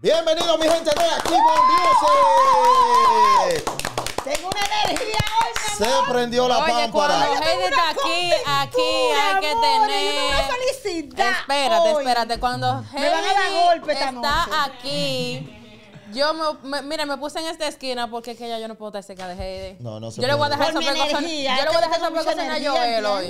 Bienvenido mi gente de aquí con Tengo una energía hoy, Se prendió la Oye, pámpara. cuando Heidi está aquí, aquí hay que tener. Una felicidad. Espérate, espérate. Cuando Heidi está aquí. Yo me, mira, me puse en esta esquina porque es que ya yo no puedo estar cerca de Heidi. No, no se Yo le voy a dejar esa precaución. Yo le voy a dejar esa precaución a Joel hoy.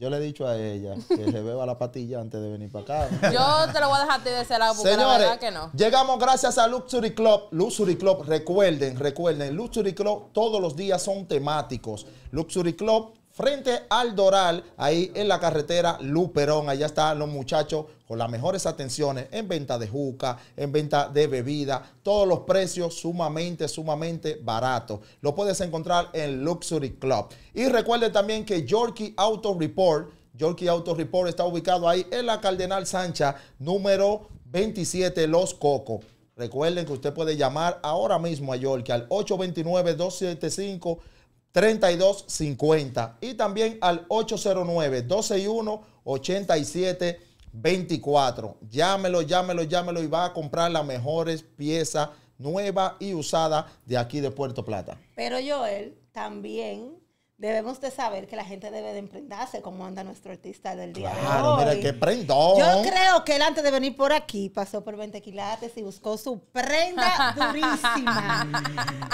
Yo le he dicho a ella que se beba la patilla antes de venir para acá. Yo te lo voy a dejar a ti de ese lado porque la verdad que no. Llegamos gracias a Luxury Club. Luxury Club, recuerden, recuerden, Luxury Club todos los días son temáticos. Luxury Club frente al Doral, ahí en la carretera Luperón. Allá están los muchachos con las mejores atenciones en venta de juca, en venta de bebida, todos los precios sumamente, sumamente baratos. Lo puedes encontrar en Luxury Club. Y recuerde también que Yorkie Auto Report, Yorkie Auto Report está ubicado ahí en la Cardenal Sancha, número 27, Los Cocos. Recuerden que usted puede llamar ahora mismo a Yorkie al 829 275 3250 y también al 809-261-8724. Llámelo, llámelo, llámelo y va a comprar las mejores piezas nuevas y usadas de aquí de Puerto Plata. Pero Joel, también debemos de saber que la gente debe de emprendarse como anda nuestro artista del día claro, de mira qué prendón. Yo creo que él antes de venir por aquí pasó por 20 quilates y buscó su prenda durísima.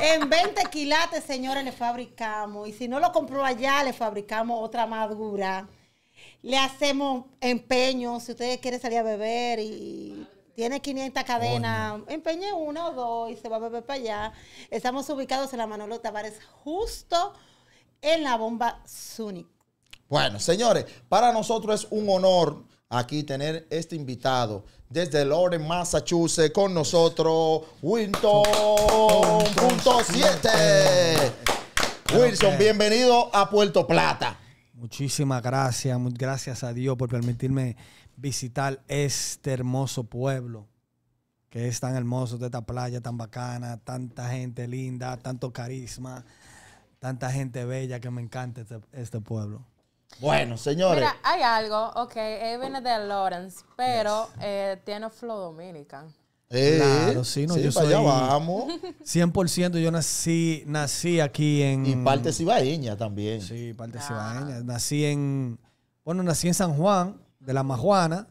en 20 quilates, señores, le fabricamos. Y si no lo compró allá, le fabricamos otra madura. Le hacemos empeño. Si ustedes quieren salir a beber y tiene 500 cadenas, empeñe una o dos y se va a beber para allá. Estamos ubicados en la Manolo Tavares, justo en la bomba Sunic. Bueno, señores, para nosotros es un honor aquí tener este invitado desde Loren, Massachusetts, con nosotros, Winton.7. Wilson, Wilson, bienvenido a Puerto Plata. Muchísimas gracias, gracias a Dios por permitirme visitar este hermoso pueblo, que es tan hermoso, de esta playa tan bacana, tanta gente linda, tanto carisma tanta gente bella que me encanta este, este, pueblo. Bueno, señores. Mira, hay algo, ok, él viene de Lawrence, pero eh, tiene flow dominican. Eh, sí, no, yo soy allá vamos. 100% yo nací, nací aquí en... Y parte cibaeña también. Sí, parte ah. cibaeña. Nací en, bueno, nací en San Juan, de la Majuana,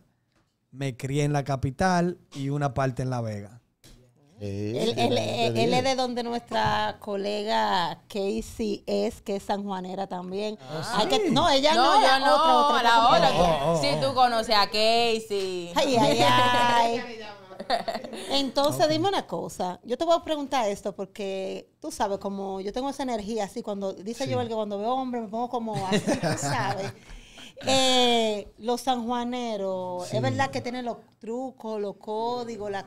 me crié en la capital y una parte en La Vega. Eh, él, es de donde nuestra colega Casey es, que es sanjuanera también. Ah, no, ella no, no no, otra, oh, oh, oh. tú conoces a Casey. Ay, ay, ay. Entonces, dime una cosa. Yo te voy a preguntar esto porque tú sabes, como yo tengo esa energía así, cuando dice yo el que cuando veo hombre me pongo como así, tú sabes. Eh, los sanjuaneros, es verdad que tienen los trucos, los códigos, la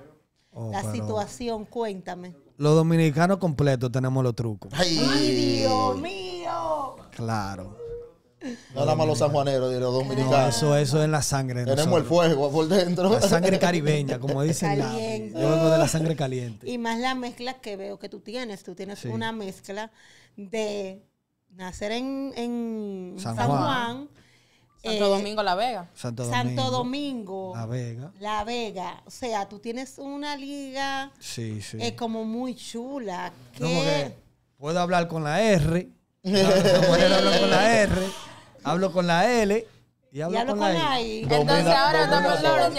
Oh, la situación, cuéntame. Los dominicanos completos tenemos los trucos. ¡Ay, Dios mío! Claro. No nada más los sanjuaneros los dominicanos. eso, eso es la sangre. Tenemos el fuego por dentro. La sangre caribeña, como dicen. La, de la sangre caliente. Y más la mezcla que veo que tú tienes. Tú tienes una mezcla de nacer en, San, Juan Santo eh, Domingo, La Vega. Santo Domingo, La Vega. La Vega. O sea, tú tienes una liga. Sí, sí. Es como muy chula. puedo hablar con la R. Hablo, no, con la R. Hablo con la L ya lo con, ahí. Entonces ahora Lawrence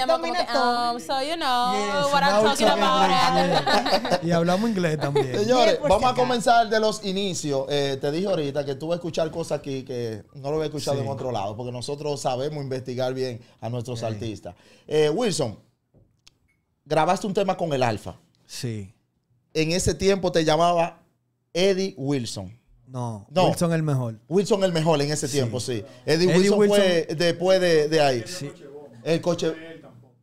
so you know what I'm talking about. y hablamos inglés también. Señores, vamos a comenzar de los inicios. Eh, te dije ahorita que tú vas a escuchar cosas aquí que no lo he escuchado de en otro lado, porque nosotros sabemos investigar bien a nuestros artistas. Eh, Wilson, grabaste un tema con el Alfa. Sí. En ese tiempo te llamaba Eddie Wilson. No, Wilson el mejor. Wilson el mejor en ese tiempo, sí. Eddie, Wilson, fue después de, de ahí. El coche.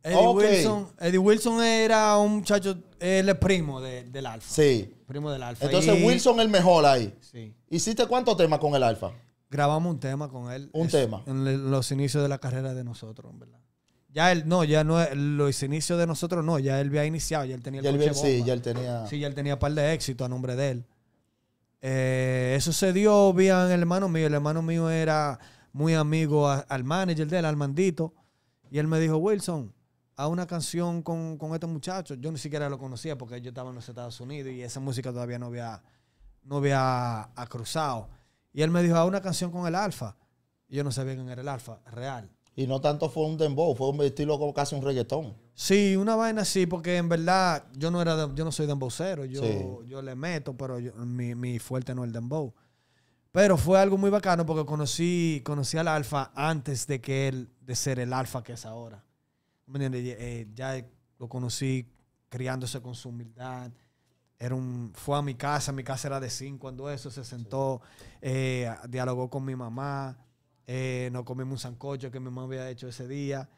Eddie, Wilson, Eddie Wilson era un muchacho, el primo del Alfa. Sí. Primo del Alfa. Entonces Wilson el mejor ahí. Sí. ¿Hiciste cuántos temas con el Alfa? Grabamos un tema con él. Un tema. En los inicios de la carrera de nosotros, ¿verdad? Ya él, no, ya no, los inicios de nosotros no, ya él había iniciado, ya él tenía el ya coche Sí, ya él tenía. Sí, ya él tenía un par de éxitos a nombre de él. Eh, eso se dio bien el hermano mío. El hermano mío era muy amigo al manager de él, al mandito. Y él me dijo, Wilson, Haz una canción con, con este muchacho Yo ni siquiera lo conocía porque yo estaba en los Estados Unidos y esa música todavía no había, no había cruzado. Y él me dijo, a una canción con el Alfa. Y yo no sabía quién era el Alfa, real. Y no tanto fue un dembow, fue un estilo como casi un reggaetón. Sí, una vaina sí, porque en verdad yo no era yo no soy dembowcero, yo, yo le meto, pero mi, fuerte no es el dembow. Pero fue algo muy bacano porque conocí, conocí al Alfa antes de que él, de ser el Alfa que es ahora. Eh, ya lo conocí criándose con su humildad. Era un, fue a mi casa, mi casa era de zinc cuando eso, se sentó, eh, dialogó con mi mamá. Eh, no comimos un sancocho que mi mamá había hecho ese día.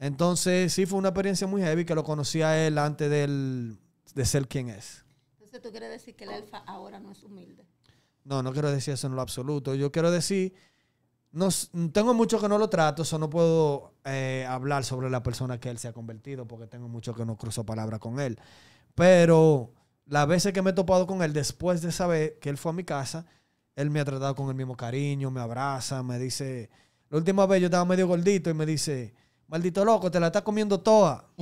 Entonces, sí fue una experiencia muy heavy que lo conocía a él antes de ser quien es. Entonces, ¿tú quieres decir que el alfa ahora no es humilde? No, no quiero decir eso en lo absoluto. Yo quiero decir, no, tengo mucho que no lo trato, eso no puedo eh, hablar sobre la persona que él se ha convertido porque tengo mucho que no cruzo palabra con él. Pero las veces que me he topado con él después de saber que él fue a mi casa, él me ha tratado con el mismo cariño, me abraza, me dice. La última vez yo estaba medio gordito y me dice, maldito loco, te la estás comiendo toda.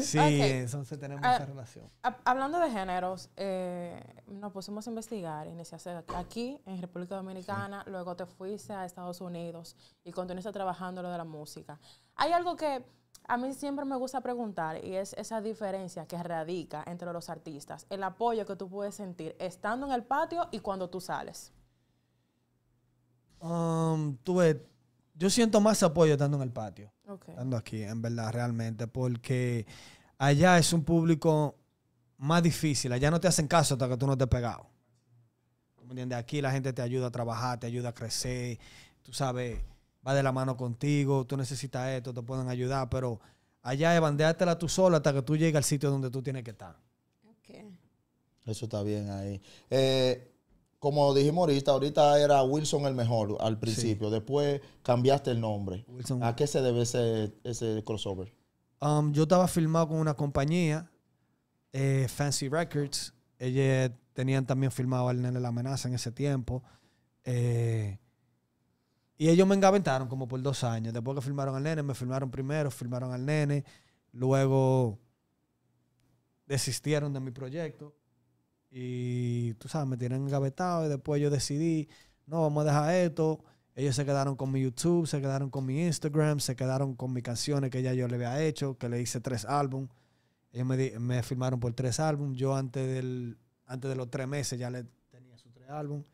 sí, entonces tenemos ah, esa relación. Hablando de géneros, eh, nos pusimos a investigar. Iniciaste aquí, en República Dominicana, luego te fuiste a Estados Unidos y continuaste trabajando lo de la música. Hay algo que a mí siempre me gusta preguntar, y es esa diferencia que radica entre los artistas, el apoyo que tú puedes sentir estando en el patio y cuando tú sales. Um, yo siento más apoyo estando en el patio. Estando aquí, en verdad, realmente, porque allá es un público más difícil. Allá no te hacen caso hasta que tú no te pegado. Aquí la gente te ayuda a trabajar, te ayuda a crecer, tú sabes va de la mano contigo, tú necesitas esto, te pueden ayudar, pero allá es bandeártela tú sola hasta que tú llegues al sitio donde tú tienes que estar. Okay. Eso está bien ahí. Eh, como dijimos ahorita, ahorita era Wilson el mejor al principio, después cambiaste el nombre. ¿A qué se debe ese, crossover? Um, yo estaba filmado con una compañía, eh, Fancy Records. Ellos tenían también filmado al Nene La Amenaza en ese tiempo. Eh, y ellos me engavetaron como por dos años. Después que firmaron al nene, me firmaron primero, firmaron al nene. Luego desistieron de mi proyecto. Y tú sabes, me tienen engavetado. Y después yo decidí, no, vamos a dejar esto. Ellos se quedaron con mi YouTube, se quedaron con mi Instagram, se quedaron con mis canciones que ya yo le había hecho, que le hice tres álbumes. Ellos me, firmaron por tres álbumes. Yo antes, del, antes de los tres meses ya le tenía sus tres álbumes.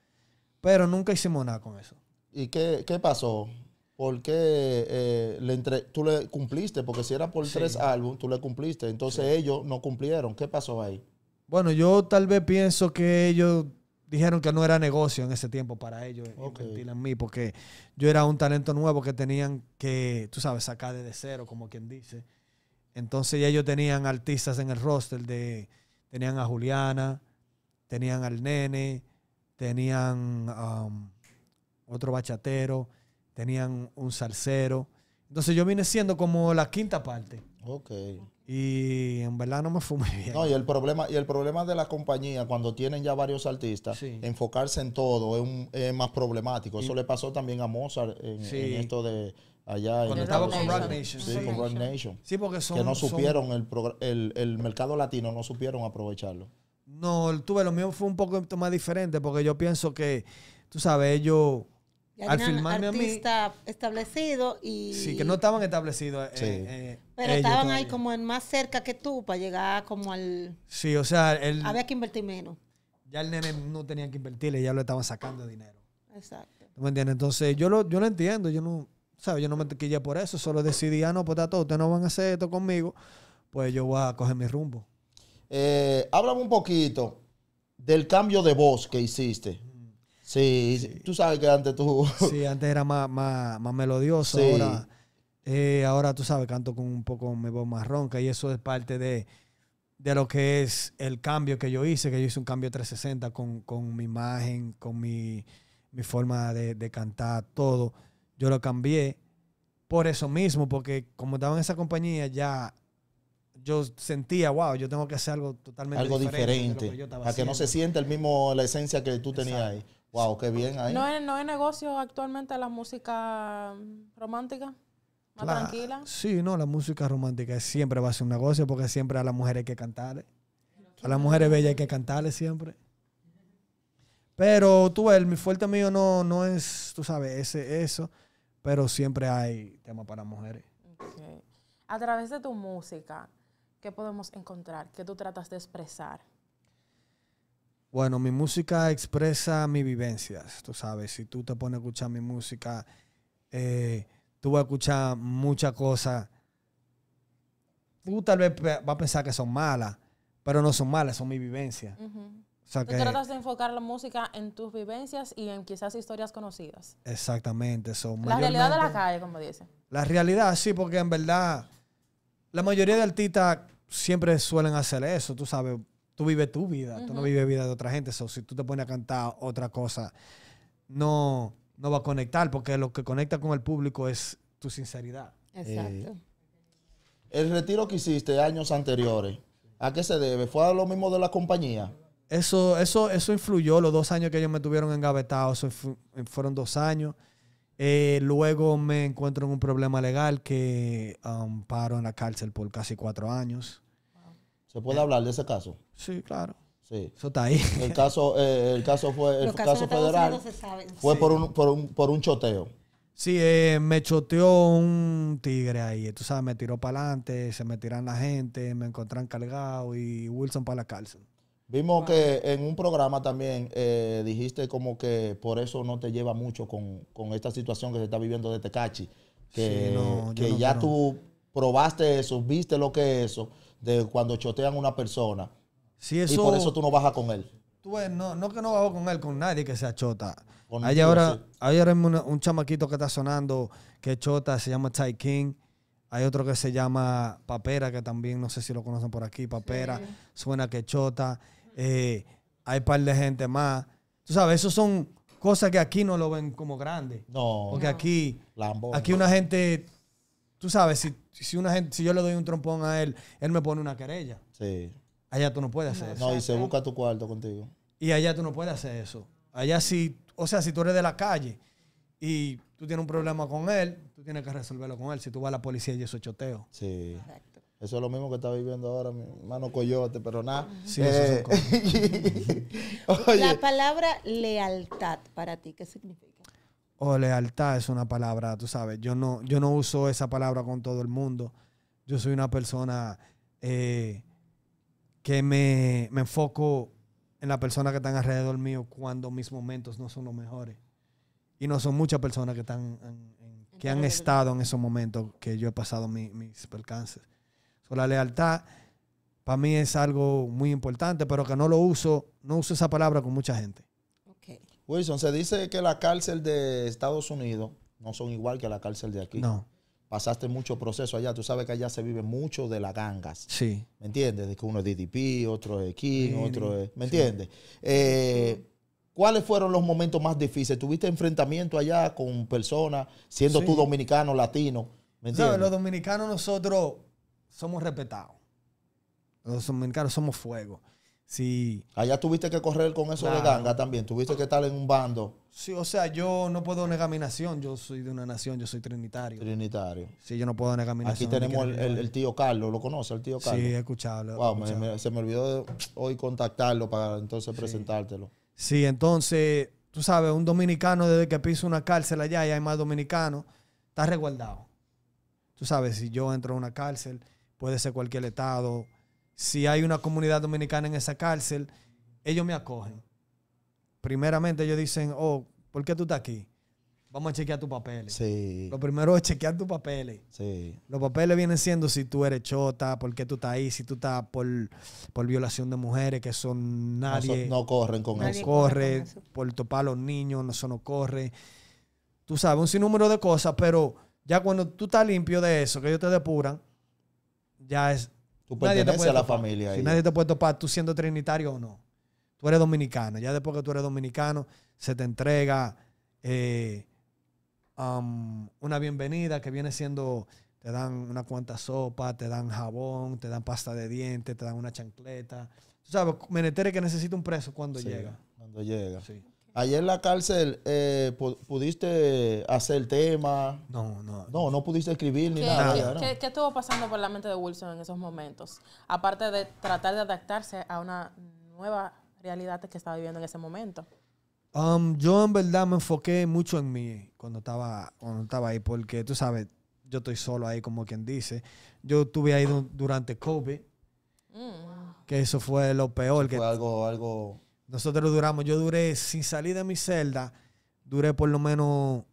Pero nunca hicimos nada con eso. ¿Y qué, pasó? ¿Por qué eh, le tú le cumpliste? Porque si era por tres álbumes, tú le cumpliste. Entonces ellos no cumplieron. ¿Qué pasó ahí? Bueno, yo tal vez pienso que ellos dijeron que no era negocio en ese tiempo para ellos eh, okay. mí, porque yo era un talento nuevo que tenían que, tú sabes, sacar desde cero, como quien dice. Entonces ellos tenían artistas en el roster de, tenían a Juliana, tenían al Nene, tenían... Um, otro bachatero, tenían un salsero. Entonces yo vine siendo como la quinta parte. Ok. Y en verdad no me fue muy bien. No, y el problema, y el problema de la compañía, cuando tienen ya varios artistas, enfocarse en todo es, más problemático. Eso le pasó también a Mozart en, esto de allá. Cuando estaba con Rock Nation. Sí, con Rock Nation. Sí, porque son... Que no supieron, el, mercado latino no supieron aprovecharlo. No, tuve, lo mío fue un poco más diferente porque yo pienso que, tú sabes, ellos al filmarme artista a establecido y. Sí, que no estaban establecidos. Eh, eh, pero estaban ahí como en más cerca que tú para llegar como al. Sí, o sea. había que invertir menos. Ya el nene no tenía que invertirle, ya lo estaban sacando dinero. Exacto. ¿Tú me entiendes? Entonces, yo lo, yo lo entiendo, yo no. ¿Sabes? Yo no me ya por eso, solo decidí, ah, no, pues está todo, ustedes no van a hacer esto conmigo, pues yo voy a coger mi rumbo. Eh, háblame un poquito del cambio de voz que hiciste Sí, tú sabes que antes tú... Sí, antes era más, melodioso. Ahora, eh, ahora tú sabes, canto con un poco mi voz más ronca y eso es parte de, lo que es el cambio que yo hice, que yo hice un cambio 360 con, mi imagen, con mi, forma de, cantar, todo. Yo lo cambié por eso mismo, porque como estaba en esa compañía ya... Yo sentía, wow, yo tengo que hacer algo totalmente algo diferente. para que no se siente el mismo la esencia que tú tenías ahí. Wow, qué bien ¿No hay, negocio actualmente la música romántica? ¿Más tranquila? Sí, no, la música romántica siempre va a ser un negocio porque siempre a las mujeres hay que cantarle. A las mujeres bellas hay que cantarle siempre. Pero tú el mi fuerte mío no, no es, tú sabes, ese, eso. Pero siempre hay tema para mujeres. A través de tu música, ¿qué podemos encontrar? ¿Qué tú tratas de expresar? Bueno, mi música expresa mis vivencias, tú sabes. Si tú te pones a escuchar mi música, eh, tú vas a escuchar muchas cosas. Tú tal vez vas a pensar que son malas, pero no son malas, son mis vivencias. que, tratas de enfocar la música en tus vivencias y en quizás historias conocidas. Exactamente. Son la realidad de la calle, como dicen. La realidad, sí, porque en verdad la mayoría de artistas siempre suelen hacer eso, tú sabes tú vives tu vida, tú no vives vida de otra gente. si tú te pones a cantar otra cosa, no, no va a conectar, porque lo que conecta con el público es tu sinceridad. Exacto. Eh, el retiro que hiciste años anteriores, ¿a qué se debe? ¿Fue lo mismo de la compañía? Eso, eso, eso influyó los dos años que ellos me tuvieron engavetado, eh, fueron dos años. Eh, luego me encuentro en un problema legal que um, paro en la cárcel por casi cuatro años. ¿Se puede hablar de ese caso? Sí, claro. Sí. Eso está ahí. El caso, eh, el caso fue, el caso federal fue por, un, choteo. Sí, eh, me choteó un tigre ahí. Tú sabes, me tiró para adelante, se me tiran la gente, me encontraron cargado y Wilson para la cárcel. Vimos que en un programa también eh, dijiste como que por eso no te lleva mucho con, esta situación que se está viviendo de Tecachi. Que, que ya tú probaste eso, viste lo que es eso de cuando chotean una persona. Si eso, y por eso tú no bajas con él. no, que no bajo con él, con nadie que sea chota. hay, ahora, hay un, chamaquito que está sonando que chota, se llama Ty King. Hay otro que se llama Papera, que también no sé si lo conocen por aquí. Papera, suena que chota. Eh, hay un par de gente más. Tú sabes, esos son cosas que aquí no lo ven como grande. No. Porque aquí, aquí una gente, tú sabes, si si, una si yo le doy un trompón a él, él me pone una querella. Sí. Allá tú no puedes hacer eso. No, y se busca tu cuarto contigo. Y allá tú no puedes hacer eso. Allá si, o sea, si tú eres de la calle y tú tienes un problema con él, tú tienes que resolverlo con él. Si tú vas a la policía y eso es choteo. Sí. Eso es lo mismo que está viviendo ahora mi hermano Coyote, pero nada. Sí, eso es eh, Oye. La palabra lealtad para ti, ¿qué significa? o lealtad es una palabra, tú sabes, yo no, yo no uso esa palabra con todo el mundo. Yo soy una persona eh, que me, enfoco en la persona que está alrededor mío cuando mis momentos no son los mejores. Y no son muchas personas que están que han estado en esos momentos que yo he pasado mis percances. So, la lealtad para mí es algo muy importante, pero que no lo uso, no uso esa palabra con mucha gente. Wilson, se dice que la cárcel de Estados Unidos no son igual que la cárcel de aquí. No. Pasaste mucho proceso allá. Tú sabes que allá se vive mucho de las gangas. Sí. ¿Me entiendes? De que uno es DDP, otro es King, otro es. ¿Me entiendes? Eh, ¿Cuáles fueron los momentos más difíciles? ¿Tuviste enfrentamiento allá con personas, siendo tú dominicano, latino? ¿Me No, los dominicanos nosotros somos respetados. Los dominicanos somos fuego. Sí. Allá tuviste que correr con eso de ganga también, tuviste que estar en un bando. Sí, o sea, yo no puedo negar mi nación, yo soy de una nación, yo soy trinitario. Trinitario. Sí, yo no puedo negar mi nación. Aquí tenemos el, tío Carlos, ¿lo conoce el tío Carlos? Sí, he escuchado. Wow, se me olvidó hoy contactarlo para entonces presentártelo. Sí, entonces, tú sabes, un dominicano desde que piso una cárcel allá y hay más dominicanos, está resguardado. Tú sabes, si yo entro a una cárcel, puede ser cualquier estado, si hay una comunidad dominicana en esa cárcel, ellos me acogen. Primeramente ellos dicen, oh, ¿por qué tú estás aquí? Vamos a chequear tus papeles. Sí. Lo primero es chequear tus papeles. Sí. Los papeles vienen siendo si tú eres chota, por qué tú estás ahí, si tú estás por, violación de mujeres, que son nadie. No, corren con eso. Corre, corre por topar a los niños, no, eso no corre. Tú sabes, un sinnúmero de cosas, pero ya cuando tú estás limpio de eso, que ellos te depuran, ya es Tú perteneces a la familia. Si nadie te puesto topar, tú siendo trinitario o no. Tú eres dominicano. Ya después que tú eres dominicano, se te entrega eh, um, una bienvenida que viene siendo. Te dan una cuanta sopa, te dan jabón, te dan pasta de dientes, te dan una chancleta. Tú sabes, menetere que necesita un preso cuando llega. Cuando llega. Sí. Ayer en la cárcel, eh, ¿pudiste hacer temas? No, no. No, no pudiste escribir ni nada. ¿qué, estuvo pasando por la mente de Wilson en esos momentos? Aparte de tratar de adaptarse a una nueva realidad que estaba viviendo en ese momento. Um, yo en verdad me enfoqué mucho en mí cuando estaba, estaba ahí, porque tú sabes, yo estoy solo ahí, como quien dice. Yo estuve ahí durante COVID, mm, que eso fue lo peor. Fue algo, algo nosotros duramos, yo duré, sin salir de mi celda, duré por lo menos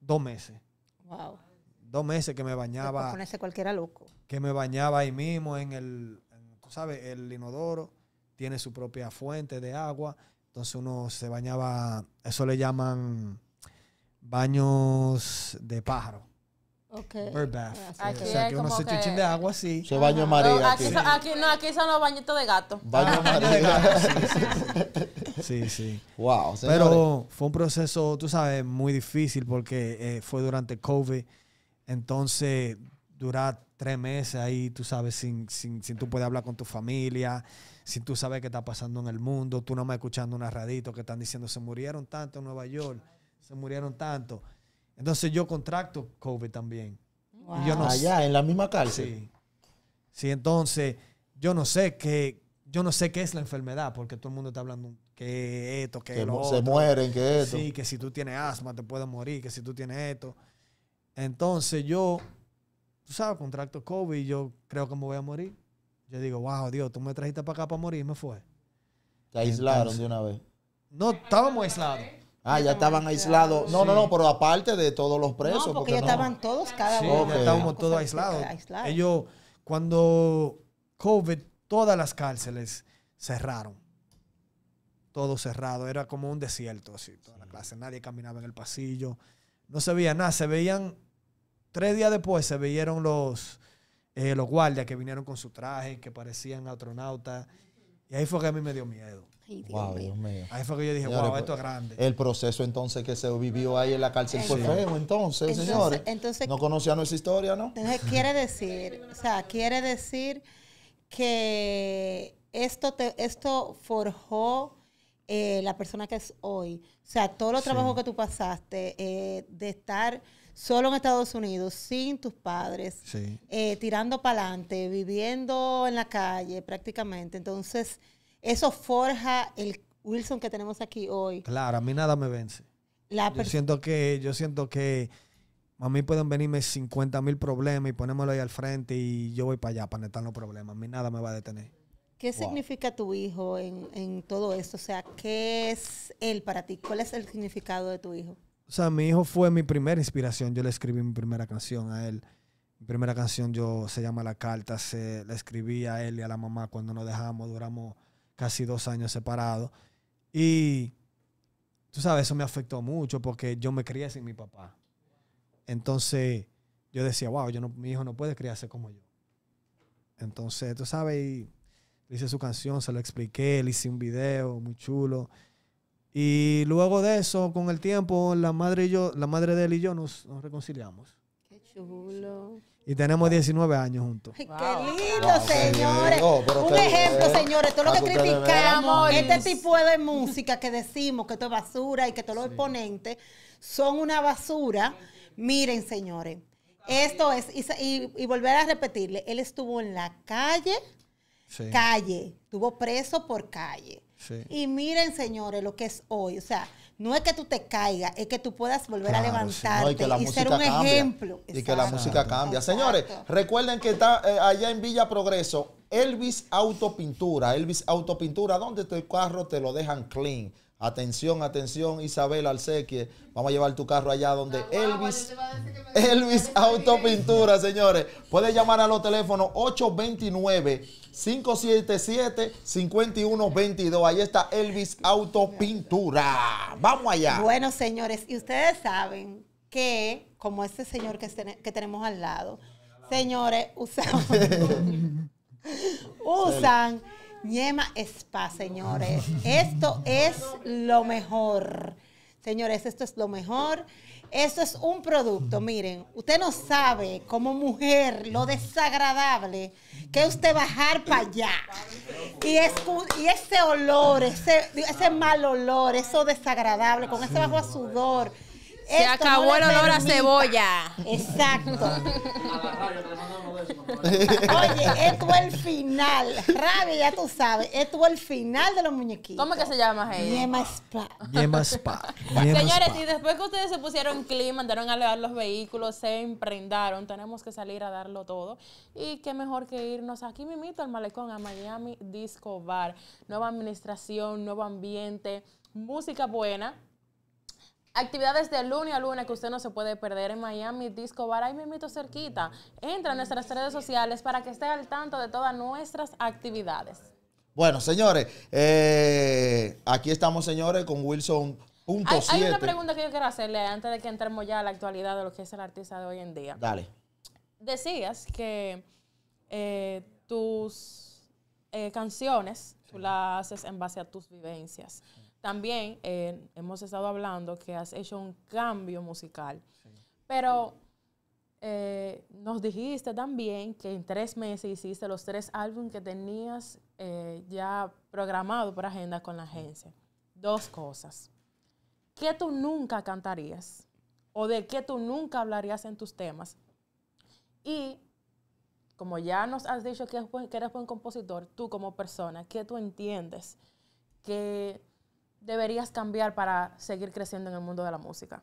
dos meses. Wow. Dos meses que me bañaba. ese cualquiera loco. Que me bañaba ahí mismo en el, en, sabes, el inodoro tiene su propia fuente de agua. Entonces uno se bañaba, eso le llaman baños de pájaro. Okay. o sea, que uno se de agua sí. Se baño ah, María. Aquí, no, aquí son los bañitos de gato. Baño ah. María. de gato. Sí, sí. Wow. Pero fue un proceso, tú sabes, muy difícil porque eh, fue durante COVID. Entonces, durar tres meses ahí, tú sabes, sin, sin, sin tú puedes hablar con tu familia, sin tú sabes qué está pasando en el mundo, tú no me escuchando unas raditos que están diciendo se murieron tanto en Nueva York, se murieron tanto. Entonces yo contracto COVID también. Allá, en la misma cárcel. Sí. entonces yo no sé qué, yo no sé qué es la enfermedad, porque todo el mundo está hablando que esto, que, que lo se mueren, que esto. Sí, que si tú tienes asma te puedes morir, que si tú tienes esto. Entonces yo, tú sabes, contracto COVID y yo creo que me voy a morir. Yo digo, wow, Dios, tú me trajiste para acá para morir y me fue. Te aislaron de una vez. No, estábamos aislados. Ah, ya estaban aislados. No, no, no, pero aparte de todos los presos. porque, ya estaban todos, cada sí, uno. estábamos todos aislados. Ellos, cuando COVID, todas las cárceles cerraron. Todo cerrado. Era como un desierto, así, toda la clase. Nadie caminaba en el pasillo. No se veía nada. Se veían, tres días después se veían los, eh, los guardias que vinieron con su traje, que parecían astronautas. Y ahí fue que a mí me dio miedo. ¡Guau, Dios mío. Ahí fue que yo dije, guau, pues, esto es grande. El proceso entonces que se vivió ahí en la cárcel fue feo, entonces, señores. Entonces, no conocía nuestra historia, ¿no? Entonces quiere decir, o sea, quiere decir que esto, te, esto forjó eh, la persona que es hoy. O sea, todo el trabajo que tú pasaste, eh, de estar solo en Estados Unidos, sin tus padres, eh, tirando para adelante, viviendo en la calle prácticamente. Entonces, eso forja el Wilson que tenemos aquí hoy. Claro, a mí nada me vence. yo siento que, yo siento que a mí pueden venirme 50 mil problemas y ponémoslo ahí al frente y yo voy para allá para netar los problemas. A mí nada me va a detener. ¿Qué significa tu hijo en, todo esto? O sea, ¿qué es él para ti? ¿Cuál es el significado de tu hijo? O sea, mi hijo fue mi primera inspiración. Yo le escribí mi primera canción a él. Mi primera canción yo se llama La Carta. Se la escribí a él y a la mamá cuando nos dejamos. Duramos casi dos años separado. Y tú sabes, eso me afectó mucho porque yo me crié sin mi papá. Entonces yo decía, wow, yo no, mi hijo no puede criarse como yo. Entonces, tú sabes, hice su canción, se lo expliqué, le hice un video muy chulo. Y luego de eso, con el tiempo, la madre, y yo, la madre de él y yo nos reconciliamos. Y tenemos 19 años juntos. ¡Qué lindo, señores! Un ejemplo, eh, señores. Todo lo que criticamos, este tipo de música que decimos que esto es basura y que todos los exponentes son una basura. Miren, señores, esto es, y, volver a repetirle, él estuvo en la calle, calle, estuvo preso por calle. Y miren, señores, lo que es hoy. O sea, no es que tú te caigas, es que tú puedas volver a levantarte y, ser un ejemplo. y que la música cambia. Señores, recuerden que está eh, allá en Villa Progreso, Elvis Autopintura. Elvis Autopintura, donde tu carro te lo dejan clean Atención, atención, Isabel Alsequie. Vamos a llevar tu carro allá donde ah, Elvis. Elvis Autopintura, señores. puede llamar a los teléfonos 829-577-5122. Ahí está Elvis Autopintura. Vamos allá. Bueno, señores, y ustedes saben que, como este señor que, que tenemos al lado, señores, usan. usan Yema Spa, señores. Esto es lo mejor. Señores, esto es lo mejor. Esto es un producto, miren, usted no sabe como mujer lo desagradable que usted bajar para allá. Y, ese olor, ese, ese mal olor, eso desagradable, con ese bajo a sudor. Se acabó el olor a cebolla. Exacto. Ah, Oye, esto es el final. Rabia, ya tú sabes. Esto es el final de los muñequitos. ¿Cómo que se llama ella? Yema Spa. Yema Spa. Señores, y después que ustedes se pusieron clima, mandaron a levar los vehículos, se emprendaron, tenemos que salir a darlo todo. Y qué mejor que irnos aquí mimito al malecón, a Miami Disco Bar. Nueva administración, nuevo ambiente, música buena Actividades de lunes a lunes que usted no se puede perder en Miami Disco Bar. Ahí mito cerquita. Entra en nuestras redes sociales para que esté al tanto de todas nuestras actividades. Bueno, señores, eh, aquí estamos, señores, con Wilson. hay, una pregunta que yo quiero hacerle antes de que entremos ya a la actualidad de lo que es el artista de hoy en día. Dale. Decías que eh, tus eh, canciones tú las haces en base a tus vivencias. También eh, hemos estado hablando que has hecho un cambio musical, pero eh, nos dijiste también que en tres meses hiciste los tres álbumes que tenías eh, ya programado por agenda con la agencia. Dos cosas. que tú nunca cantarías? ¿O de que tú nunca hablarías en tus temas? Y como ya nos has dicho que eres buen compositor, tú como persona, ¿qué tú entiendes que deberías cambiar para seguir creciendo en el mundo de la música?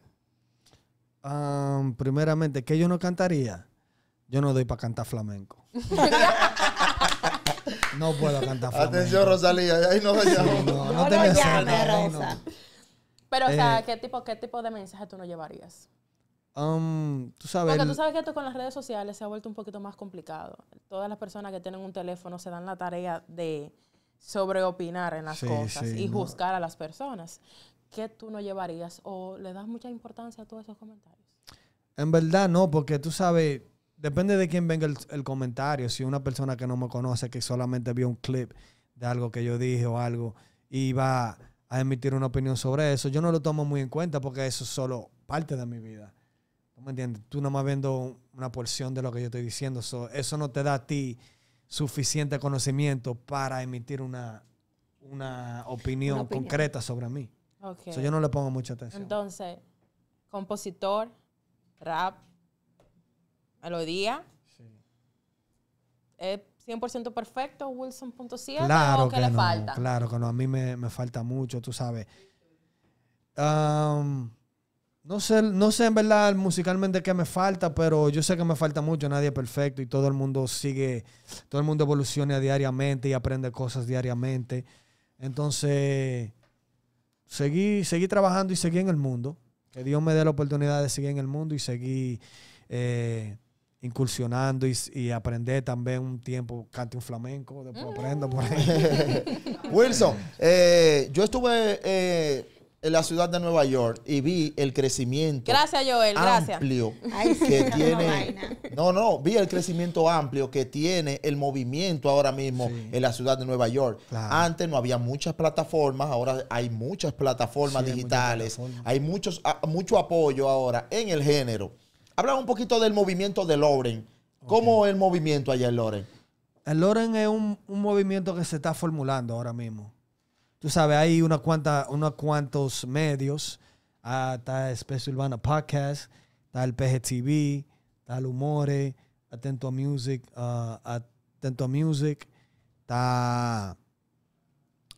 primeramente, que yo no cantaría? Yo no doy para cantar flamenco. no puedo cantar flamenco. Atención, Rosalía, ahí no vaya. no, no, te Rosa. Pero, o sea, eh, ¿qué, tipo, ¿qué tipo de mensaje tú no llevarías? tú sabes, Porque tú sabes que esto con las redes sociales se ha vuelto un poquito más complicado. Todas las personas que tienen un teléfono se dan la tarea de sobre opinar en las cosas y buscar juzgar a las personas. que tú no llevarías o le das mucha importancia a todos esos comentarios? En verdad no, porque tú sabes, depende de quién venga el, comentario. Si una persona que no me conoce, que solamente vio un clip de algo que yo dije o algo, y va a emitir una opinión sobre eso, yo no lo tomo muy en cuenta porque eso es solo parte de mi vida. ¿Tú me entiendes? Tú nomás viendo una porción de lo que yo estoy diciendo. eso no te da a ti suficiente conocimiento para emitir una, una, opinión, concreta sobre mí. Okay. yo no le pongo mucha atención. Entonces, compositor, rap, melodía. Sí. ¿Es 100% perfecto Wilson.7 claro o que, Claro que no, a mí me, falta mucho, tú sabes. Um, no sé, no sé en verdad musicalmente qué me falta, pero yo sé que me falta mucho, nadie es perfecto y todo el mundo sigue, todo el mundo evoluciona diariamente y aprende cosas diariamente. Entonces, seguí, seguí trabajando y seguí en el mundo. Que Dios me dé la oportunidad de seguir en el mundo y seguir eh, incursionando y, aprender también un tiempo, cante un flamenco, después aprendo por ahí. Wilson, eh, yo estuve... Eh, en la ciudad de Nueva York y vi el crecimiento amplio que tiene. No, no, vi el crecimiento amplio que tiene el movimiento ahora mismo en la ciudad de Nueva York. Antes no había muchas plataformas, ahora hay muchas plataformas digitales, hay, muchos, ah, mucho apoyo ahora en el género. Habla un poquito del movimiento de Loren. ¿Cómo es el movimiento allá en Loren? El Loren es un, un movimiento que se está formulando ahora mismo Tú sabes, hay unos cuantos medios. Ah, está Especial Urbana Podcast, está el PGTV, está el Humore, Atento Music, ah, Atento Music, está...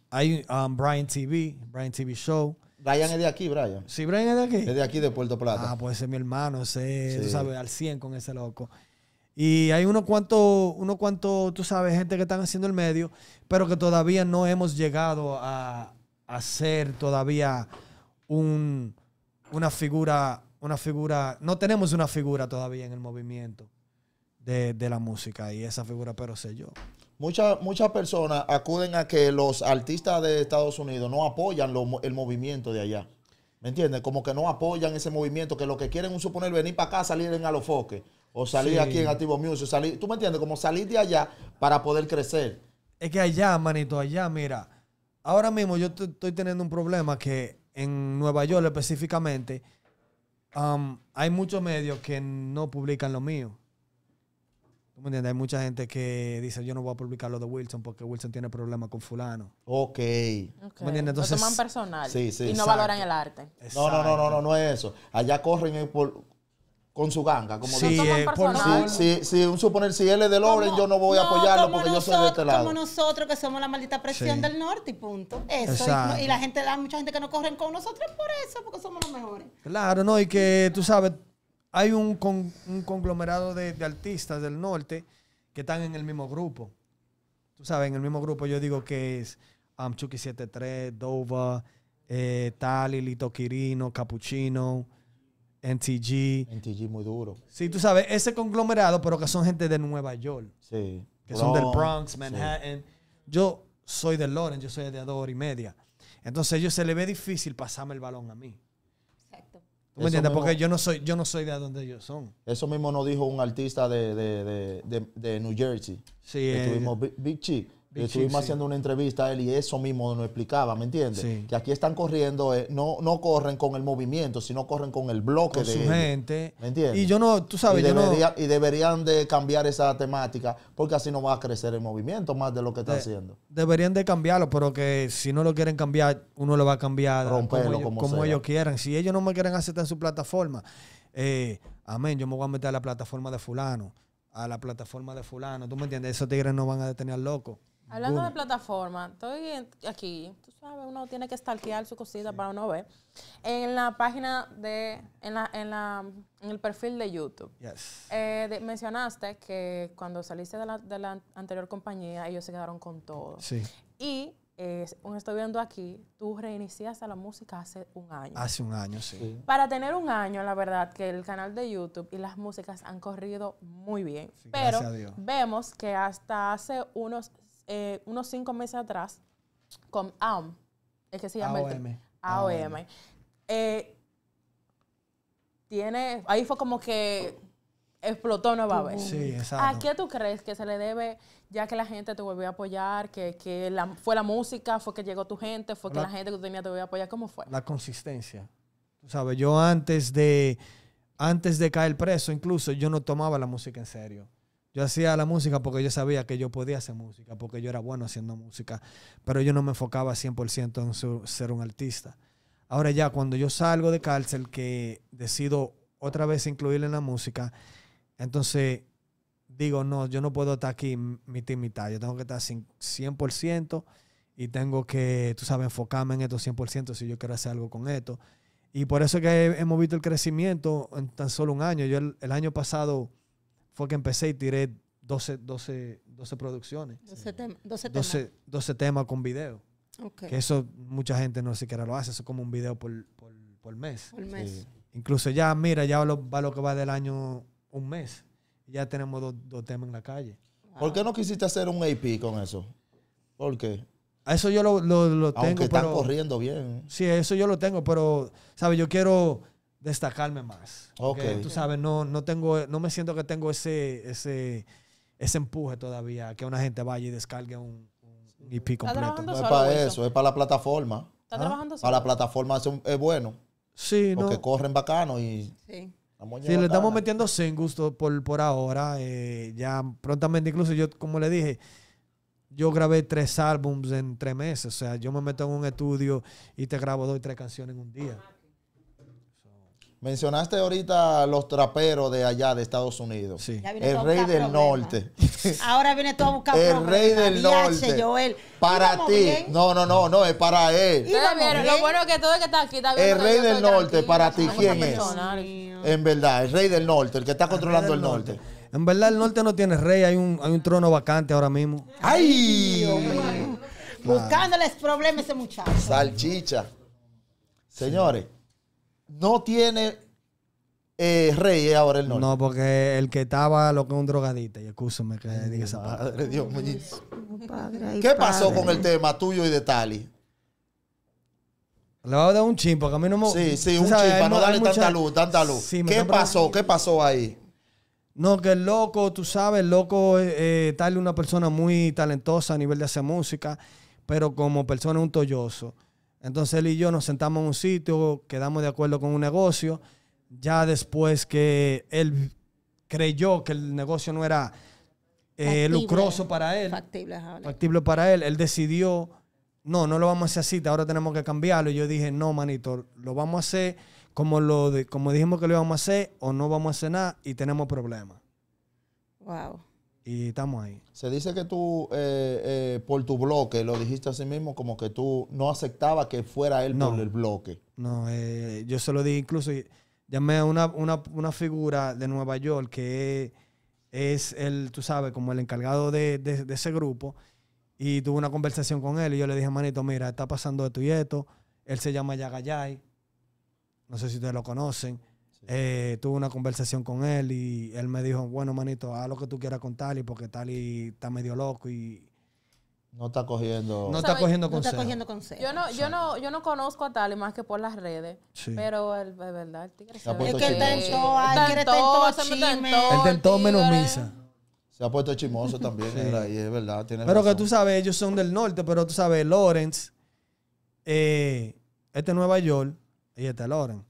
Hay um, Brian TV, Brian TV Show. Brian es de aquí, Brian. Sí, Brian es de aquí. Es de aquí, de Puerto Plata. Ah, pues es mi hermano, ese, tú sabes, al 100 con ese loco. Y hay unos cuantos, uno cuanto, tú sabes, gente que están haciendo el medio, pero que todavía no hemos llegado a, ser todavía una figura, una figura, no tenemos una figura todavía en el movimiento de, la música y esa figura, pero sé yo. Muchas muchas personas acuden a que los artistas de Estados Unidos no apoyan el movimiento de allá. ¿Me entiendes? Como que no apoyan ese movimiento, que lo que quieren es suponer venir para acá, salir en alofoque o salir aquí en Activo Music, salir, tú me entiendes, como salir de allá para poder crecer. Es que allá, manito, allá, mira, ahora mismo yo estoy teniendo un problema que en Nueva York específicamente um, hay muchos medios que no publican lo mío. ¿Tú me entiendes? Hay mucha gente que dice, yo no voy a publicar lo de Wilson porque Wilson tiene problemas con fulano. Ok. okay. ¿Me entiendes? Entonces, lo toman personal sí, sí, y no valoran el arte. No, no, no, no, no, no es eso. Allá corren por con su ganga, como sí, eh, si, si, suponer si él es del Oren, yo no voy a apoyarlo porque yo soy de este lado. Como nosotros que somos la maldita presión del norte y punto. Eso y, la gente, la, mucha gente que no corren con nosotros por eso, porque somos los mejores. Claro, no, y que tú sabes, hay un, conglomerado de, artistas del norte que están en el mismo grupo. Tú sabes, en el mismo grupo yo digo que es Amchuki 73, Dova, eh, Tali, Lito Quirino, NTG. NTG muy duro. Sí, tú sabes, ese conglomerado, pero que son gente de Nueva York. Sí. Que son del Bronx, Manhattan. Yo soy de Lawrence, yo soy de Ador y media. Entonces a ellos se le ve difícil pasarme el balón a mí. Exacto. ¿Tú me entiendes? Porque yo no soy, yo no soy de donde ellos son. Eso mismo nos dijo un artista de, New Jersey. Sí. Que eh, tuvimos Big, Big Chick y estuvimos haciendo una entrevista a él y eso mismo nos explicaba, ¿me entiendes? Que aquí están corriendo, eh, no, no corren con el movimiento, sino corren con el bloque de su gente. ¿Me entiendes? Y yo no, tú sabes, yo Y deberían de cambiar esa temática porque así no va a crecer el movimiento más de lo que está haciendo. Deberían de cambiarlo, pero que si no lo quieren cambiar, uno lo va a cambiar como, ellos quieran. Si ellos no me quieren aceptar en su plataforma, eh, amén, yo me voy a meter a la plataforma de fulano, a la plataforma de fulano, ¿tú me entiendes? Esos tigres no van a detener loco. Hablando de plataforma, estoy aquí, tú sabes, uno tiene que stalkear su cosita para uno ver. En la página de, en, el perfil de YouTube, yes. Eh, mencionaste que cuando saliste de la, anterior compañía, ellos se quedaron con todo. Sí. Y eh, estoy viendo aquí, tú reiniciaste la música hace un año. Hace un año, sí. Para tener un año, la verdad, que el canal de YouTube y las músicas han corrido muy bien. pero vemos que hasta hace unos eh, unos cinco meses atrás con AOM, es que se llama AOM. Eh, tiene, ahí fue como que explotó nueva vez. Sí, ¿A qué tú crees que se le debe, ya que la gente te volvió a apoyar, que, fue la música, fue que llegó tu gente, fue que la gente que tú tenías te volvió a apoyar? ¿Cómo fue? La consistencia. Tú sabes, yo antes de, antes de caer preso, incluso yo no tomaba la música en serio. Yo hacía la música porque yo sabía que yo podía hacer música, porque yo era bueno haciendo música, pero yo no me enfocaba 100% en ser un artista. Ahora ya, cuando yo salgo de cárcel, que decido otra vez incluirle en la música, entonces digo, no, yo no puedo estar aquí mitad y mitad, yo tengo que estar 100% y tengo que, tú sabes, enfocarme en esto 100% si yo quiero hacer algo con esto. Y por eso es que hemos visto el crecimiento en tan solo un año. Yo el año pasado fue que empecé y tiré 12, 12, 12 producciones. 12, 12 temas. 12, temas con video. Que eso mucha gente no siquiera lo hace, eso es como un video por, mes. Por mes. Incluso ya, mira, ya va lo que va del año un mes. Ya tenemos dos, temas en la calle. ¿Por qué no quisiste hacer un AP con eso? ¿Por qué? Eso yo lo, tengo. Aunque están corriendo bien. Sí, eso yo lo tengo, pero, ¿sabes? Yo quiero destacarme más. Okay. Tú sabes, no, no, tengo, no me siento que tengo ese, ese, ese empuje todavía que una gente vaya y descargue un, un EP completo. No es para eso, es para la plataforma. ¿Está ¿Ah? trabajando solo? Para la plataforma es, bueno. Sí, porque corren bacano y... Sí. le estamos metiendo gusto por, por ahora. Eh, ya prontamente, incluso yo, como le dije, yo grabé tres álbums en tres meses. O sea, yo me meto en un estudio y te grabo dos o tres canciones en un día. Mencionaste ahorita los traperos de allá, de Estados Unidos. El rey del norte. Ahora viene todo a buscar El rey del norte. Joel. Para ti. No, no, no, no, es para él. Lo bueno que todo el que está aquí está bien. El rey del norte, para ti, ¿quién es? En verdad, el rey del norte, el que está controlando el norte. En verdad, el norte no tiene rey, hay un, trono vacante ahora mismo. ¡Ay! Buscándoles problemas ese muchacho. Salchicha. Señores no tiene eh, Reyes eh, ahora el norte. No, porque el que estaba lo que es un drogadito. Y escúchame que diga esa palabra. Dios Muñiz. ¿Qué pasó con el tema tuyo y de Tali? Le voy a dar un chin, que a mí no me... Sí, sí, un sabes, no darle tanta luz, tanta luz. ¿Qué pasó? ¿Qué pasó ahí? No, que el loco, tú sabes, el loco eh, eh, Tali es una persona muy talentosa a nivel de hacer música, pero como persona un tolloso. Entonces él y yo nos sentamos en un sitio, quedamos de acuerdo con un negocio. Ya después que él creyó que el negocio no era eh, lucroso para él, factible, para él, él decidió, no, no lo vamos a hacer así, ahora tenemos que cambiarlo. Y yo dije, no, manito, lo vamos a hacer como, lo como dijimos que lo íbamos a hacer o no vamos a hacer nada y tenemos problemas. Wow y estamos ahí. Se dice que tú, eh, eh, por tu bloque, lo dijiste a sí mismo, como que tú no aceptabas que fuera él por el bloque. No, eh, yo se lo di incluso, llamé a una, figura de Nueva York que es el, tú sabes, como el encargado de, de, ese grupo, y tuve una conversación con él y yo le dije, manito, mira, está pasando esto y esto, él se llama Yagayay, no sé si ustedes lo conocen, eh, tuve una conversación con él y él me dijo, bueno, manito, haz lo que tú quieras con Tali porque Tali está medio loco y... No está cogiendo... No Yo no, yo, no, conozco a Tali más que por las redes, pero él, de verdad, el tigre Es que él tentó, él menos misa. Se ha puesto chimoso también, es verdad. pero que tú sabes, ellos son del norte, pero tú sabes, Lawrence, eh, este Nueva York y este es Lawrence.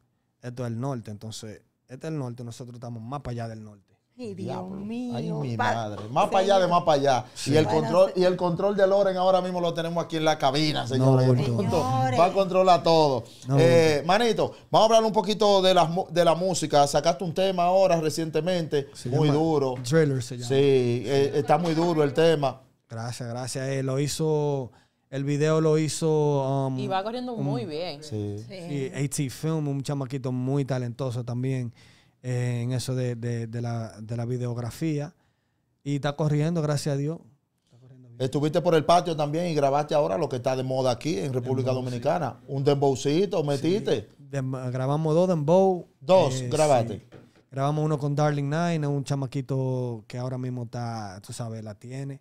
Esto es el norte, entonces, este es el norte, nosotros estamos más para allá del norte. Dios mío. Ay, mi madre. Más para allá de más para allá. Y el control, y el control de Loren ahora mismo lo tenemos aquí en la cabina, señores. Va a controlar todo. Eh, manito, vamos a hablar un poquito de la, de la música. Sacaste un tema ahora recientemente. muy duro. se Sí, eh, está muy duro el tema. Gracias, gracias. Eh, lo hizo. El video lo hizo. Um, y va corriendo muy bien. Sí. sí. Film, un chamaquito muy talentoso también eh, en eso de, la, videografía. Y está corriendo, gracias a Dios. Estuviste por el patio también y grabaste ahora lo que está de moda aquí en República Dominicana. Un dembowcito metiste. grabamos dos dembow. Dos, grabate. Eh, grabaste. Grabamos uno con Darling Nine, un chamaquito que ahora mismo está, tú sabes, la tiene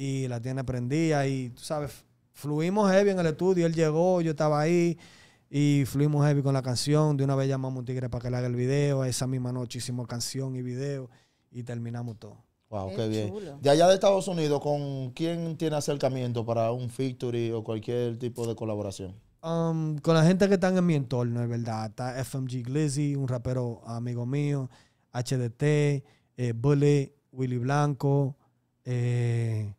y la tiene prendida y tú sabes, fluimos heavy en el estudio, él llegó, yo estaba ahí y fluimos heavy con la canción, de una vez llamamos a un tigre para que le haga el video, esa misma noche hicimos canción y video y terminamos todo. Wow, qué, bien. De allá de Estados Unidos, ¿con quién tiene acercamiento para un featuring o cualquier tipo de colaboración? Um, con la gente que están en mi entorno, es verdad. Está FMG Glizzy, un rapero amigo mío, HDT, eh, Bullet, Willy Blanco, eh,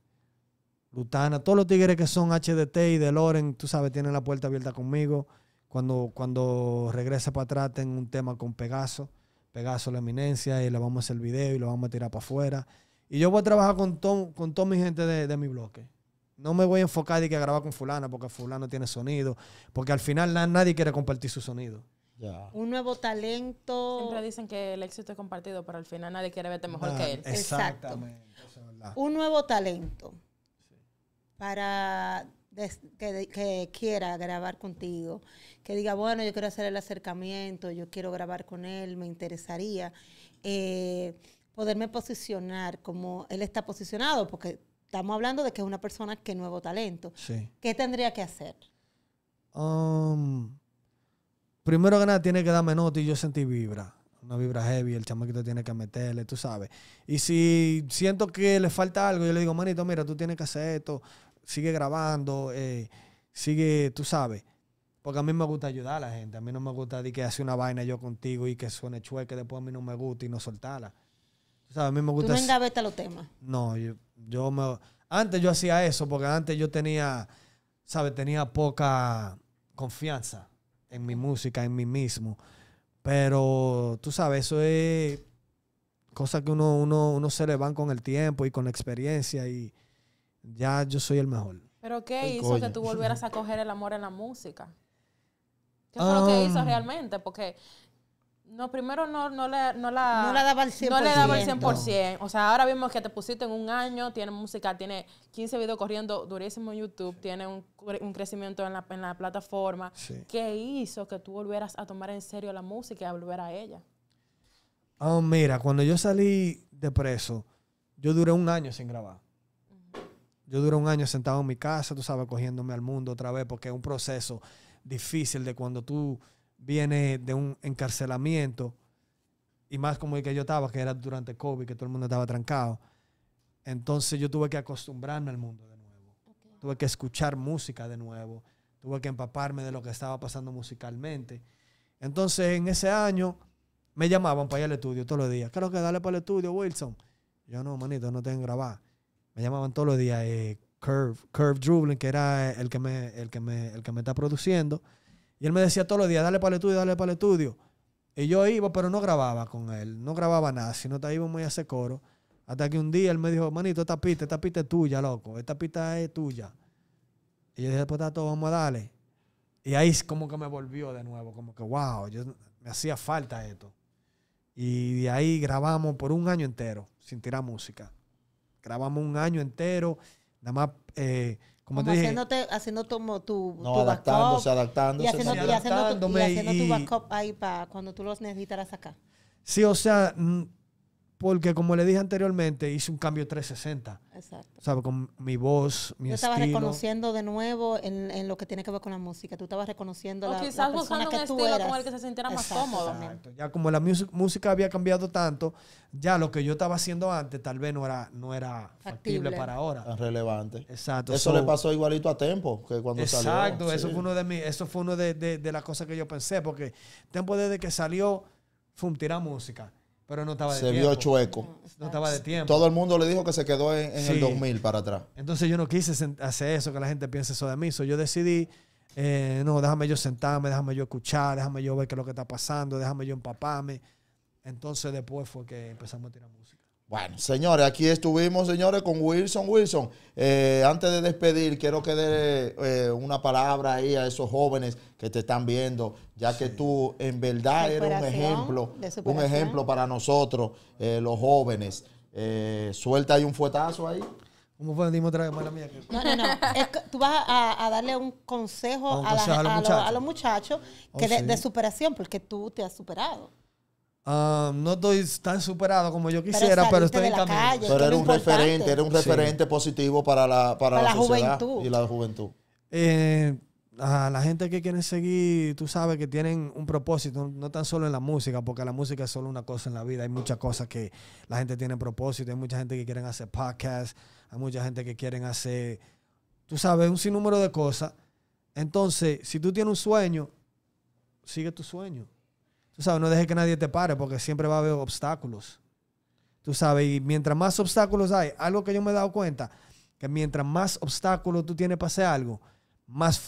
Lutana, todos los tigres que son HDT y de Loren, tú sabes, tienen la puerta abierta conmigo. Cuando, cuando regrese para atrás, tengo un tema con Pegaso, Pegaso la eminencia, y le vamos a hacer el video y lo vamos a tirar para afuera. Y yo voy a trabajar con toda con mi gente de, mi bloque. No me voy a enfocar de que grabar con fulana porque fulano tiene sonido, porque al final nadie quiere compartir su sonido. Un nuevo talento. Siempre dicen que el éxito es compartido, pero al final nadie quiere verte mejor que él. Exactamente. un nuevo talento para que, quiera grabar contigo, que diga, bueno, yo quiero hacer el acercamiento, yo quiero grabar con él, me interesaría eh, poderme posicionar como él está posicionado, porque estamos hablando de que es una persona que es nuevo talento. Sí. ¿Qué tendría que hacer? Um, primero que nada, tiene que darme nota y yo sentí vibra. Una vibra heavy, el chamaquito tiene que meterle, tú sabes. Y si siento que le falta algo, yo le digo, manito, mira, tú tienes que hacer esto, sigue grabando, eh, sigue, tú sabes. Porque a mí me gusta ayudar a la gente. A mí no me gusta que hace una vaina yo contigo y que suene chueque, después a mí no me gusta y no soltarla. sabes, a mí me gusta. no los temas? No, yo, me. Antes yo hacía eso porque antes yo tenía, ¿sabes? Tenía poca confianza en mi música, en mí mismo. Pero tú sabes, eso es Cosa que uno, uno, uno se le van con el tiempo y con la experiencia y ya yo soy el mejor. ¿Pero qué hizo que tú volvieras a coger el amor en la música? ¿Qué fue lo que hizo ah. realmente? Porque no, primero no, no, la, daba el 100%. O sea, ahora vimos que te pusiste en un año, tiene música, tiene 15 videos corriendo durísimo en YouTube, tiene un, crecimiento en la, plataforma. ¿Qué hizo que tú volvieras a tomar en serio la música y a volver a ella? Oh, mira, cuando yo salí de preso, yo duré un año sin grabar. Yo duré un año sentado en mi casa, tú sabes, cogiéndome al mundo otra vez, porque es un proceso difícil de cuando tú vienes de un encarcelamiento, y más como el que yo estaba, que era durante COVID, que todo el mundo estaba trancado. Entonces yo tuve que acostumbrarme al mundo de nuevo. Tuve que escuchar música de nuevo. Tuve que empaparme de lo que estaba pasando musicalmente. Entonces en ese año me llamaban para ir al estudio todos los días. Claro que dale para el estudio, Wilson? Yo no, manito, no tengo grabado me llamaban todos los días, eh, Curve, Curve que era el que, me, el, que el que me está produciendo. Y él me decía todos los días, dale para el estudio, dale para el estudio. Y yo iba, pero no grababa con él, no grababa nada, sino te iba muy a ese coro. Hasta que un día él me dijo, manito, esta pista, esta pista es tuya, loco, esta pista es tuya. Y yo dije, pues está todo, vamos a darle. Y ahí como que me volvió de nuevo, como que, wow, yo, me hacía falta esto. Y de ahí grabamos por un año entero sin tirar música grabamos un año entero, nada más, eh, como, te dije. Haciéndote, haciendo tomo tu, no, tu adaptándose, backup, adaptándose, Y haciendo, y tu, backup ahí para cuando tú los necesitaras acá. Sí, o sea, porque como le dije anteriormente, hice un cambio 360. Exacto. ¿Sabes? Con mi voz, mi Yo estaba reconociendo de nuevo en, en, lo que tiene que ver con la música. Tú estabas reconociendo o la, quizás O un estilo con el que se sintiera más cómodo. Exacto. Ya como la música había cambiado tanto, ya lo que yo estaba haciendo antes tal vez no era, no era factible, para ahora. relevante. Exacto. Eso le pasó igualito a Tempo que cuando salió. Exacto. Eso fue uno de mis, eso fue uno de, de, de las cosas que yo pensé porque Tempo desde que salió, fum, música pero no estaba de se tiempo. Se vio chueco. No estaba de tiempo. Todo el mundo le dijo que se quedó en, el 2000 para atrás. Entonces yo no quise hacer eso, que la gente piense eso de mí. yo decidí, eh, no, déjame yo sentarme, déjame yo escuchar, déjame yo ver qué es lo que está pasando, déjame yo empaparme. Entonces después fue que empezamos a tirar música. Bueno, señores, aquí estuvimos, señores, con Wilson. Wilson, eh, antes de despedir, quiero que dé eh, una palabra ahí a esos jóvenes que te están viendo, ya que tú en verdad eres un ejemplo, un ejemplo para nosotros, eh, los jóvenes. suelta ahí un fuetazo ahí. ¿Cómo fue? Dime otra vez, mala mía. No, no, no. tú vas a, darle un consejo, a, los muchachos, oh, de superación, porque tú te has superado. Ah, no estoy tan superado como yo quisiera, pero, estoy en camino. pero era un referente, era un referente positivo para la, la, juventud. y la juventud. Eh, a la gente que quiere seguir, tú sabes que tienen un propósito, no tan solo en la música, porque la música es solo una cosa en la vida. Hay muchas cosas que la gente tiene propósito, hay mucha gente que quiere hacer podcasts, hay mucha gente que quiere hacer, tú sabes, un sinnúmero de cosas. Entonces, si tú tienes un sueño, sigue tu sueño no dejes que nadie te pare porque siempre va a haber obstáculos. Tú sabes, y mientras más obstáculos hay, algo que yo me he dado cuenta, que mientras más obstáculos tú tienes para hacer algo, más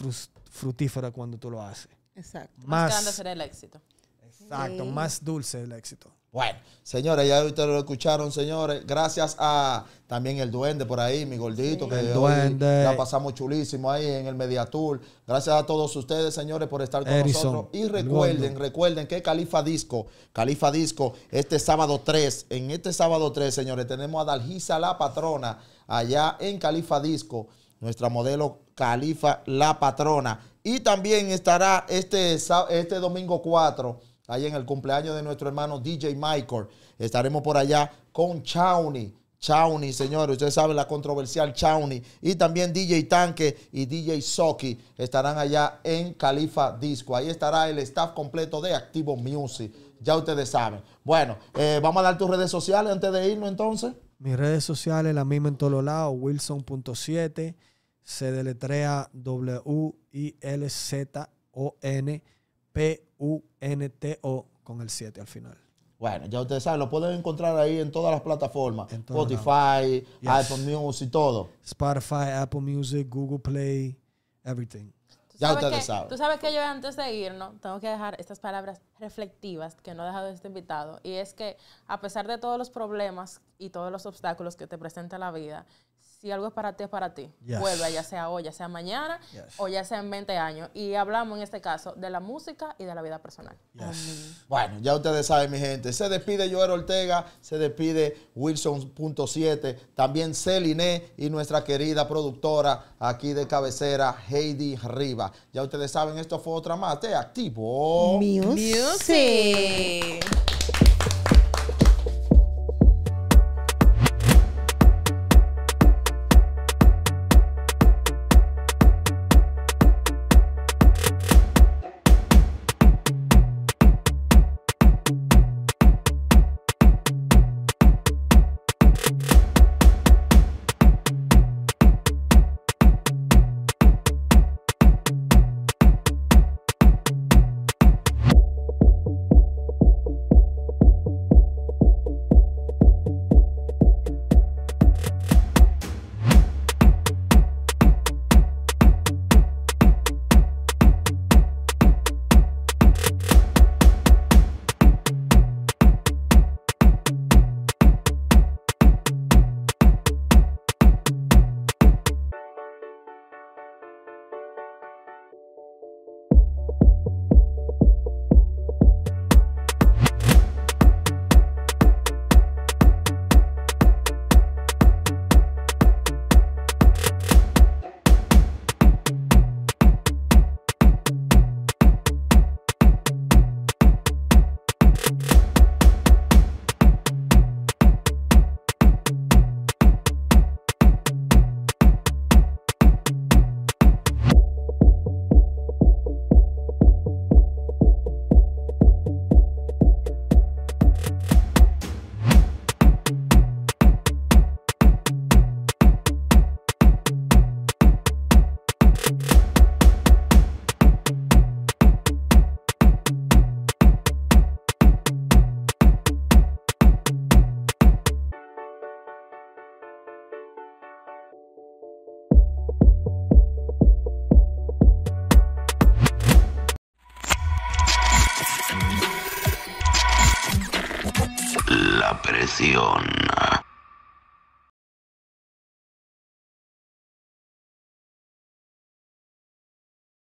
frutífero cuando tú lo haces. Exacto. Más, grande será el éxito. Exacto, más dulce el éxito. Bueno, señores, ya ustedes lo escucharon, señores. Gracias a también el duende por ahí, mi gordito, que el duende. la pasamos chulísimo ahí en el Mediatour. Gracias a todos ustedes, señores, por estar con nosotros. Y recuerden, recuerden que Califa Disco, Califa Disco, este sábado 3, en este sábado 3, señores, tenemos a Dalgisa la patrona allá en Califa Disco, nuestra modelo Califa la patrona. Y también estará este, este domingo 4 ahí en el cumpleaños de nuestro hermano DJ Michael. Estaremos por allá con Chauni. Chauni, señores, ustedes saben la controversial Chauni. Y también DJ Tanque y DJ Soki estarán allá en Califa Disco. Ahí estará el staff completo de Activo Music. Ya ustedes saben. Bueno, eh, vamos a dar tus redes sociales antes de irnos entonces. Mis redes sociales, la misma en todos lados, Wilson.7, se deletrea W-I-L-Z-O-N P-U-N-T-O con el 7 al final. Bueno, ya ustedes saben, lo pueden encontrar ahí en todas las plataformas. Spotify, Apple Music, todo. Spotify, Apple Music, Google Play, everything. Ya ustedes saben. Tú sabes que yo antes de ¿no? tengo que dejar estas palabras reflectivas que no ha dejado este invitado, y es que a pesar de todos los problemas y todos los obstáculos que te presenta la vida, si algo es para ti, es para ti. Vuelve, ya sea hoy, ya sea mañana, o ya sea en 20 años. Y hablamos en este caso de la música y de la vida personal. Bueno, ya ustedes saben, mi gente. Se despide Joel Ortega, se despide Wilson.7, también Celine y nuestra querida productora aquí de cabecera, Heidi Riva. Ya ustedes saben, esto fue otra más de Activo. Sí.